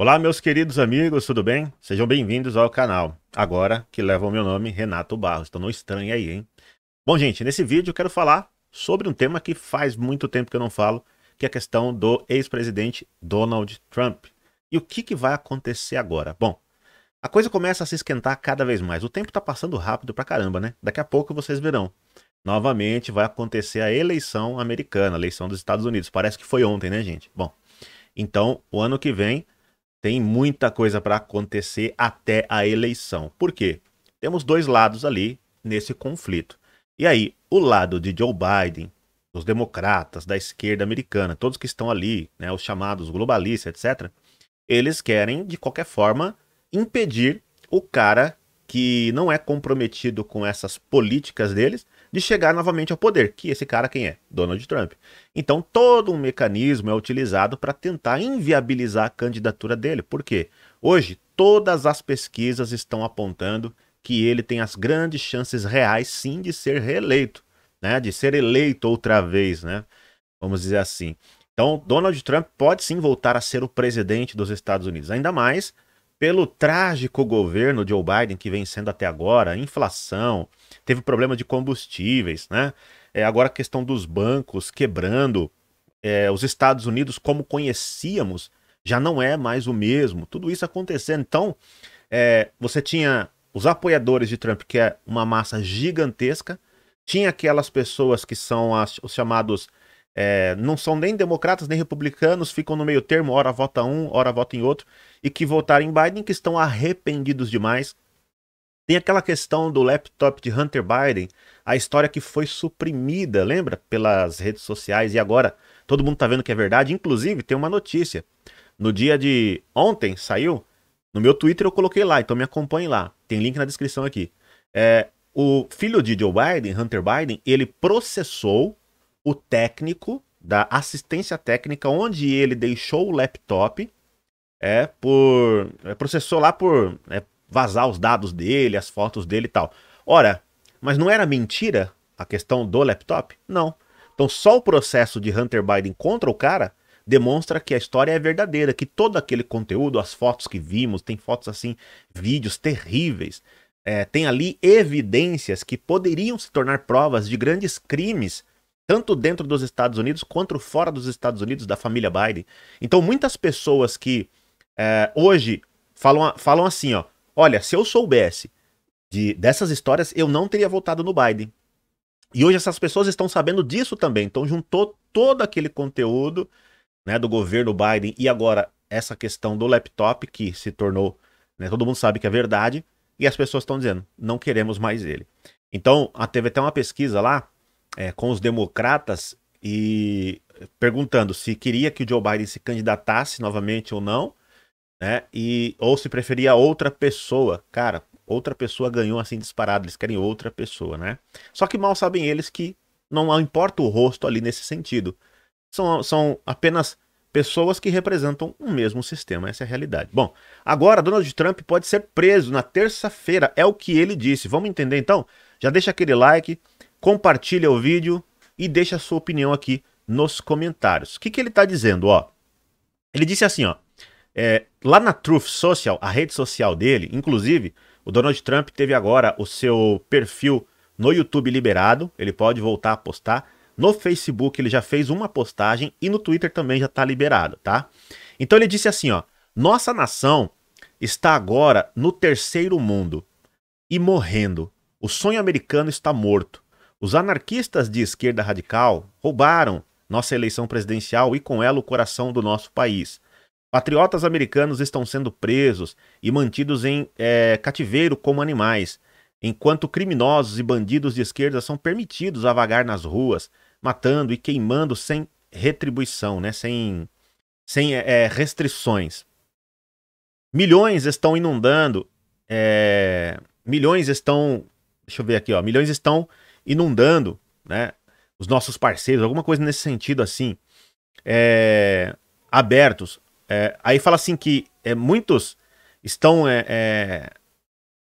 Olá, meus queridos amigos, tudo bem? Sejam bem-vindos ao canal, agora que leva o meu nome, Renato Barros. Então não estranhe aí, hein? Bom, gente, nesse vídeo eu quero falar sobre um tema que faz muito tempo que eu não falo, que é a questão do ex-presidente Donald Trump. E o que, que vai acontecer agora? Bom, a coisa começa a se esquentar cada vez mais. O tempo tá passando rápido pra caramba, né? Daqui a pouco vocês verão. Novamente vai acontecer a eleição americana, a eleição dos Estados Unidos. Parece que foi ontem, né, gente? Bom, então o ano que vem tem muita coisa para acontecer até a eleição. Por quê? Temos dois lados ali nesse conflito. E aí, o lado de Joe Biden, dos democratas, da esquerda americana, todos que estão ali, né, os chamados globalistas, etc., eles querem, de qualquer forma, impedir o cara que não é comprometido com essas políticas deles de chegar novamente ao poder, que esse cara quem é? Donald Trump. Então todo um mecanismo é utilizado para tentar inviabilizar a candidatura dele. Por quê? Hoje todas as pesquisas estão apontando que ele tem as grandes chances reais sim de ser reeleito, né? De ser eleito outra vez, né? Vamos dizer assim. Então, Donald Trump pode sim voltar a ser o presidente dos Estados Unidos, ainda mais pelo trágico governo de Joe Biden que vem sendo até agora, inflação, teve problema de combustíveis, né? É, agora a questão dos bancos quebrando, é, os Estados Unidos como conhecíamos já não é mais o mesmo. Tudo isso acontecendo. Então, é, você tinha os apoiadores de Trump, que é uma massa gigantesca, tinha aquelas pessoas que são as, os chamados é, não são nem democratas nem republicanos, ficam no meio termo, hora vota um, hora vota em outro, e que votaram em Biden, que estão arrependidos demais, tem aquela questão do laptop de Hunter Biden, a história que foi suprimida, lembra? Pelas redes sociais e agora todo mundo tá vendo que é verdade. Inclusive, tem uma notícia. No dia de ontem saiu, no meu Twitter eu coloquei lá, então me acompanhe lá. Tem link na descrição aqui. É, o filho de Joe Biden, Hunter Biden, ele processou o técnico da assistência técnica onde ele deixou o laptop é por é, processou lá por é, vazar os dados dele, as fotos dele e tal. Ora, mas não era mentira a questão do laptop? Não. Então só o processo de Hunter Biden contra o cara demonstra que a história é verdadeira, que todo aquele conteúdo, as fotos que vimos, tem fotos assim, vídeos terríveis, é, tem ali evidências que poderiam se tornar provas de grandes crimes, tanto dentro dos Estados Unidos quanto fora dos Estados Unidos, da família Biden. Então muitas pessoas que é, hoje falam, falam assim, ó, Olha, se eu soubesse de, dessas histórias, eu não teria votado no Biden. E hoje essas pessoas estão sabendo disso também. Então juntou todo aquele conteúdo né, do governo Biden e agora essa questão do laptop que se tornou, né, todo mundo sabe que é verdade, e as pessoas estão dizendo, não queremos mais ele. Então, a, teve até uma pesquisa lá é, com os democratas e perguntando se queria que o Joe Biden se candidatasse novamente ou não, né? E ou se preferia outra pessoa, cara, outra pessoa ganhou assim disparado, eles querem outra pessoa, né? Só que mal sabem eles que não importa o rosto ali nesse sentido. São, são apenas pessoas que representam o mesmo sistema, essa é a realidade. Bom, agora Donald Trump pode ser preso na terça-feira, é o que ele disse. Vamos entender então? Já deixa aquele like, compartilha o vídeo e deixa a sua opinião aqui nos comentários. O que, que ele está dizendo, ó? Ele disse assim, ó. É, lá na Truth Social, a rede social dele, inclusive, o Donald Trump teve agora o seu perfil no YouTube liberado, ele pode voltar a postar. No Facebook ele já fez uma postagem e no Twitter também já está liberado, tá? Então ele disse assim, ó: "Nossa nação está agora no terceiro mundo e morrendo. O sonho americano está morto. Os anarquistas de esquerda radical roubaram nossa eleição presidencial e com ela o coração do nosso país. Patriotas americanos estão sendo presos e mantidos em é, cativeiro como animais, enquanto criminosos e bandidos de esquerda são permitidos a vagar nas ruas, matando e queimando sem retribuição, né? sem, sem é, restrições. Milhões estão inundando, é, milhões estão, deixa eu ver aqui, ó, milhões estão inundando, né? Os nossos parceiros, alguma coisa nesse sentido assim, é, abertos é, aí fala assim que é, muitos estão é, é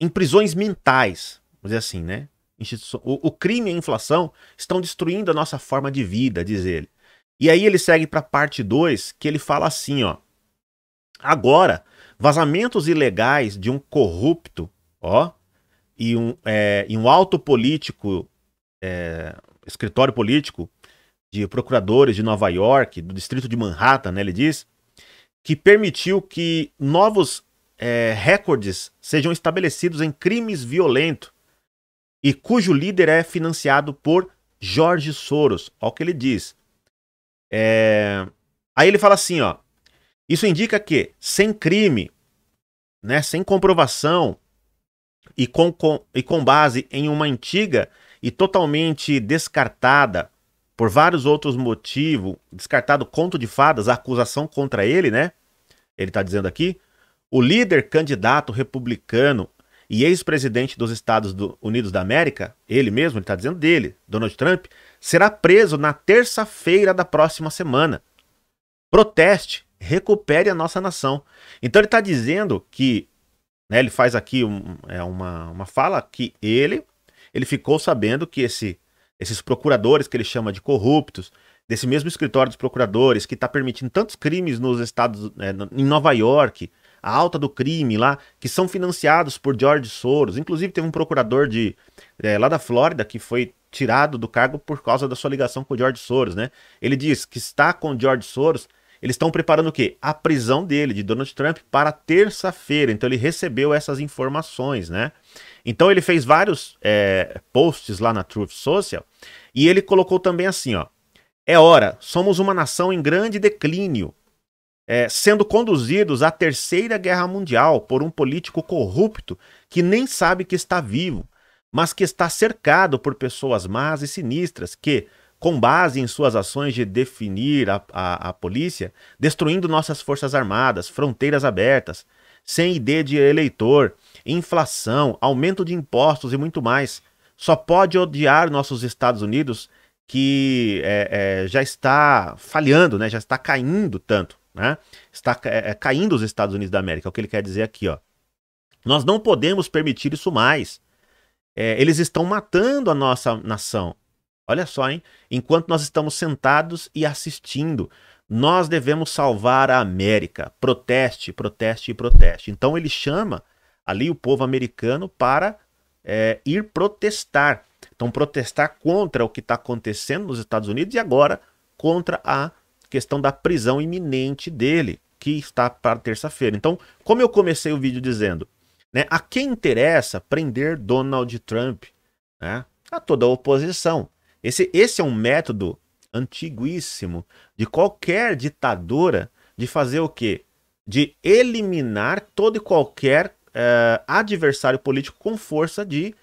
em prisões mentais, vamos dizer assim, né? O, o, crime e a inflação estão destruindo a nossa forma de vida, diz ele. E aí ele segue para a parte 2, que ele fala assim, ó. Agora, vazamentos ilegais de um corrupto, ó, e um, é, e um alto político, é, escritório político, de procuradores de Nova York, do distrito de Manhattan, né, ele diz, que permitiu que novos é, recordes sejam estabelecidos em crimes violentos e cujo líder é financiado por Jorge Soros. Olha o que ele diz. É... Aí ele fala assim, ó. Isso indica que sem crime, né, sem comprovação e com, com, e com base em uma antiga e totalmente descartada por vários outros motivos, descartado conto de fadas, a acusação contra ele, né? Ele está dizendo aqui. O líder candidato republicano e ex-presidente dos Estados Unidos da América, ele mesmo, ele está dizendo dele, Donald Trump, será preso na terça-feira da próxima semana. Proteste, recupere a nossa nação. Então ele está dizendo que, né, ele faz aqui um, é uma, uma fala que ele, ele ficou sabendo que esse esses procuradores que ele chama de corruptos, desse mesmo escritório dos procuradores que está permitindo tantos crimes nos estados, é, em Nova York, a alta do crime lá, que são financiados por George Soros. Inclusive teve um procurador de é, lá da Flórida que foi tirado do cargo por causa da sua ligação com o George Soros, né? Ele diz que está com o George Soros eles estão preparando o quê? A prisão dele, de Donald Trump, para terça-feira. Então ele recebeu essas informações, né? Então ele fez vários é, posts lá na Truth Social e ele colocou também assim, ó. É hora, somos uma nação em grande declínio, é, sendo conduzidos à Terceira Guerra Mundial por um político corrupto que nem sabe que está vivo, mas que está cercado por pessoas más e sinistras que, com base em suas ações de definir a, a, a polícia, destruindo nossas forças armadas, fronteiras abertas, sem ID de eleitor, inflação, aumento de impostos e muito mais. Só pode odiar nossos Estados Unidos que é, é, já está falhando, né? já está caindo tanto. Né? Está é, é, caindo os Estados Unidos da América, é o que ele quer dizer aqui. Ó. Nós não podemos permitir isso mais. É, eles estão matando a nossa nação. Olha só, hein? Enquanto nós estamos sentados e assistindo, nós devemos salvar a América. Proteste, proteste e proteste. Então ele chama ali o povo americano para é, ir protestar. Então, protestar contra o que está acontecendo nos Estados Unidos e agora contra a questão da prisão iminente dele, que está para terça-feira. Então, como eu comecei o vídeo dizendo, né, a quem interessa prender Donald Trump? Né, a toda a oposição. Esse, esse é um método antiguíssimo de qualquer ditadura de fazer o quê? De eliminar todo e qualquer uh, adversário político com força de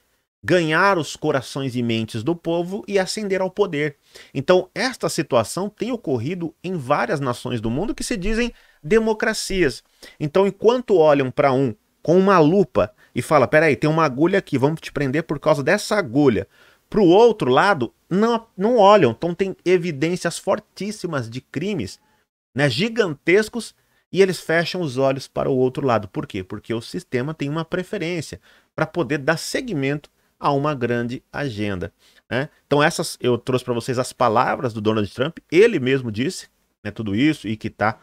ganhar os corações e mentes do povo e ascender ao poder. Então, esta situação tem ocorrido em várias nações do mundo que se dizem democracias. Então, enquanto olham para um com uma lupa e fala: "Peraí, tem uma agulha aqui, vamos te prender por causa dessa agulha". Para o outro lado, não, não olham. Então tem evidências fortíssimas de crimes né, gigantescos e eles fecham os olhos para o outro lado. Por quê? Porque o sistema tem uma preferência para poder dar seguimento a uma grande agenda. Né? Então essas eu trouxe para vocês as palavras do Donald Trump. Ele mesmo disse né, tudo isso e que está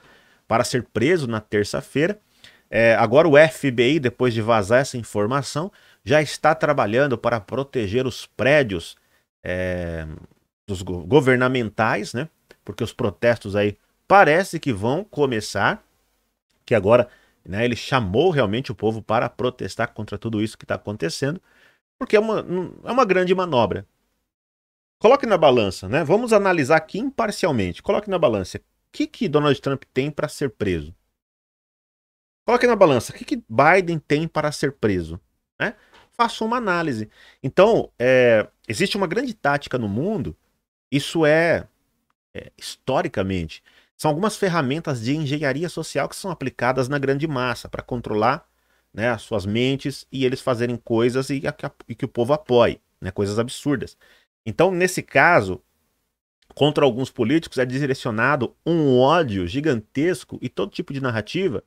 para ser preso na terça-feira. É, agora o FBI, depois de vazar essa informação, já está trabalhando para proteger os prédios é, dos go governamentais, né? Porque os protestos aí parece que vão começar, que agora né, ele chamou realmente o povo para protestar contra tudo isso que está acontecendo, porque é uma, é uma grande manobra. Coloque na balança, né? Vamos analisar aqui imparcialmente. Coloque na balança. O que, que Donald Trump tem para ser preso? Coloque na balança. O que, que Biden tem para ser preso? Né? passou uma análise. Então, é, existe uma grande tática no mundo, isso é, é historicamente. São algumas ferramentas de engenharia social que são aplicadas na grande massa para controlar né, as suas mentes e eles fazerem coisas e, e que o povo apoie, né, coisas absurdas. Então, nesse caso, contra alguns políticos é direcionado um ódio gigantesco e todo tipo de narrativa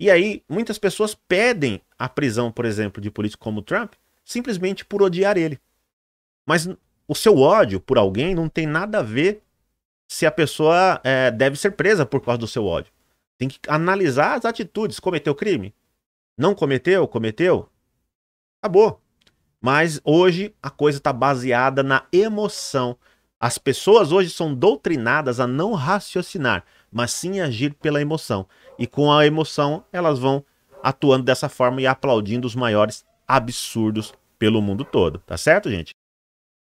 e aí, muitas pessoas pedem a prisão, por exemplo, de políticos como Trump, simplesmente por odiar ele. Mas o seu ódio por alguém não tem nada a ver se a pessoa é, deve ser presa por causa do seu ódio. Tem que analisar as atitudes. Cometeu crime? Não cometeu? Cometeu? Acabou. Mas hoje a coisa está baseada na emoção. As pessoas hoje são doutrinadas a não raciocinar mas sim agir pela emoção. E com a emoção, elas vão atuando dessa forma e aplaudindo os maiores absurdos pelo mundo todo, tá certo, gente?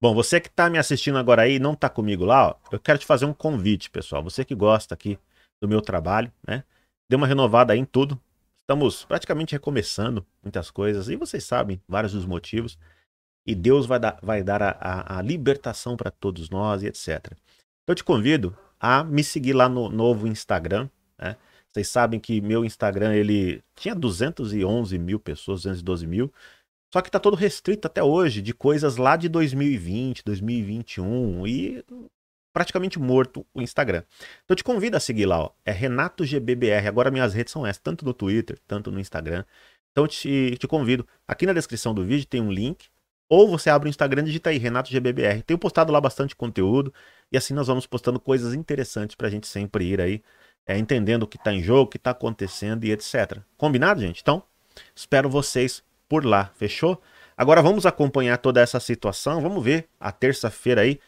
Bom, você que está me assistindo agora aí e não está comigo lá, ó, eu quero te fazer um convite, pessoal. Você que gosta aqui do meu trabalho, né? Deu uma renovada aí em tudo. Estamos praticamente recomeçando muitas coisas e vocês sabem vários dos motivos. E Deus vai dar, vai dar a, a, a libertação para todos nós e etc. Então, eu te convido a me seguir lá no novo Instagram, né? Vocês sabem que meu Instagram, ele tinha 211 mil pessoas, 212 mil, só que tá todo restrito até hoje de coisas lá de 2020, 2021 e praticamente morto o Instagram. Então eu te convido a seguir lá, ó. É RenatoGBBR. Agora minhas redes são essas, tanto no Twitter, tanto no Instagram. Então te, te convido. Aqui na descrição do vídeo tem um link ou você abre o Instagram e digita aí, Renato GBBR. Tenho postado lá bastante conteúdo. E assim nós vamos postando coisas interessantes pra gente sempre ir aí, é, entendendo o que tá em jogo, o que tá acontecendo e etc. Combinado, gente? Então, espero vocês por lá, fechou? Agora vamos acompanhar toda essa situação. Vamos ver a terça-feira aí.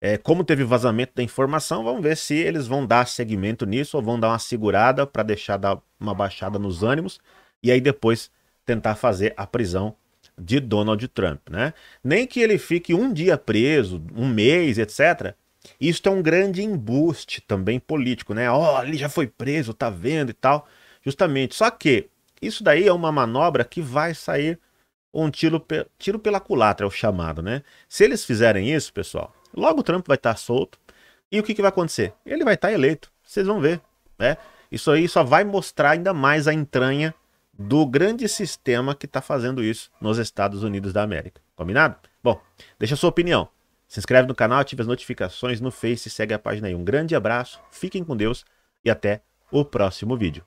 É, como teve vazamento da informação, vamos ver se eles vão dar seguimento nisso ou vão dar uma segurada para deixar dar uma baixada nos ânimos e aí depois tentar fazer a prisão de Donald Trump, né? Nem que ele fique um dia preso, um mês, etc. Isso é um grande embuste também político, né? Ó, oh, ele já foi preso, tá vendo e tal. Justamente. Só que isso daí é uma manobra que vai sair um tiro, pe tiro pela culatra, é o chamado, né? Se eles fizerem isso, pessoal, logo o Trump vai estar tá solto. E o que, que vai acontecer? Ele vai estar tá eleito. Vocês vão ver, né? Isso aí só vai mostrar ainda mais a entranha do grande sistema que está fazendo isso nos Estados Unidos da América. Combinado? Bom, deixa a sua opinião. Se inscreve no canal, ative as notificações no Face e segue a página aí. Um grande abraço, fiquem com Deus e até o próximo vídeo.